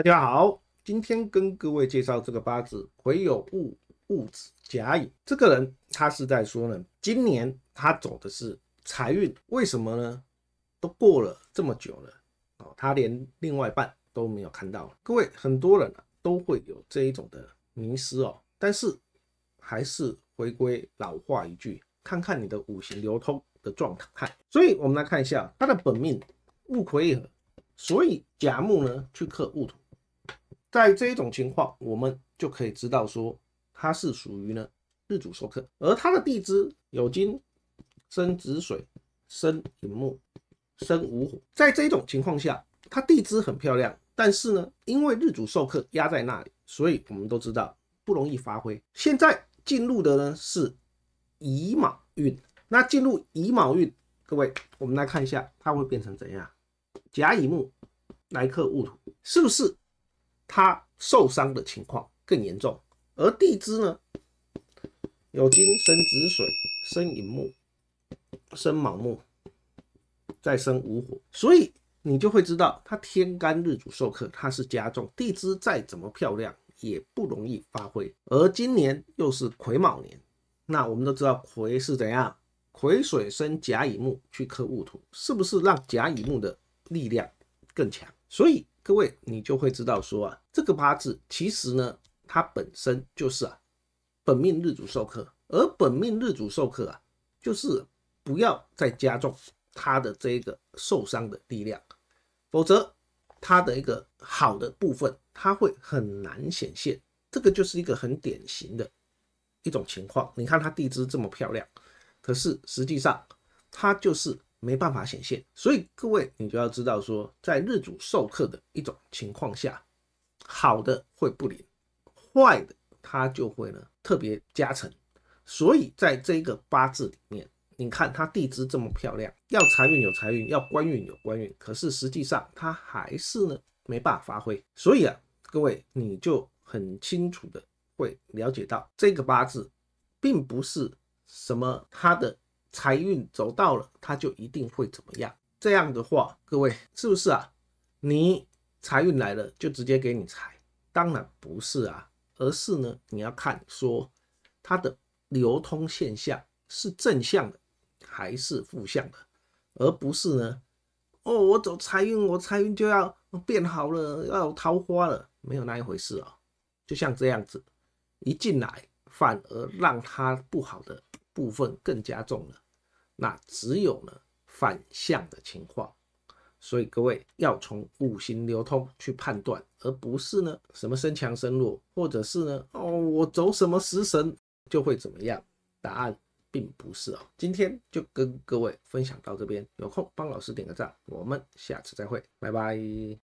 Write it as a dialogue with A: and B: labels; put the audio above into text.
A: 大家好，今天跟各位介绍这个八字，癸酉戊戊子甲乙这个人，他是在说呢，今年他走的是财运，为什么呢？都过了这么久了，哦，他连另外一半都没有看到。各位，很多人都会有这一种的迷失哦，但是还是回归老话一句，看看你的五行流通的状态。所以，我们来看一下他的本命戊癸合，所以甲木呢去克戊土。在这一种情况，我们就可以知道说，它是属于呢日主受克，而它的地支有金生子水，生木，生午火。在这种情况下，它地支很漂亮，但是呢，因为日主受克压在那里，所以我们都知道不容易发挥。现在进入的呢是乙卯运，那进入乙卯运，各位，我们来看一下它会变成怎样。甲乙木来克戊土，是不是？他受伤的情况更严重，而地支呢，有金生子水，生寅木，生卯木，再生午火，所以你就会知道，他天干日主受克，他是加重。地支再怎么漂亮，也不容易发挥。而今年又是癸卯年，那我们都知道癸是怎样，癸水生甲乙木去克戊土，是不是让甲乙木的力量更强？所以。各位，你就会知道说啊，这个八字其实呢，它本身就是啊，本命日主受克，而本命日主受克啊，就是不要再加重它的这一个受伤的力量，否则它的一个好的部分，它会很难显现。这个就是一个很典型的一种情况。你看它地支这么漂亮，可是实际上它就是。没办法显现，所以各位，你就要知道说，在日主授课的一种情况下，好的会不灵，坏的它就会呢特别加成。所以在这个八字里面，你看它地支这么漂亮，要财运有财运，要官运有官运，可是实际上它还是呢没办法发挥。所以啊，各位，你就很清楚的会了解到，这个八字并不是什么它的。财运走到了，他就一定会怎么样？这样的话，各位是不是啊？你财运来了就直接给你财？当然不是啊，而是呢你要看说它的流通现象是正向的还是负向的，而不是呢哦我走财运，我财运就要变好了，要桃花了，没有那一回事啊。就像这样子，一进来反而让它不好的。部分更加重了，那只有呢反向的情况，所以各位要从五行流通去判断，而不是呢什么身强身弱，或者是呢哦我走什么食神就会怎么样？答案并不是哦。今天就跟各位分享到这边，有空帮老师点个赞，我们下次再会，拜拜。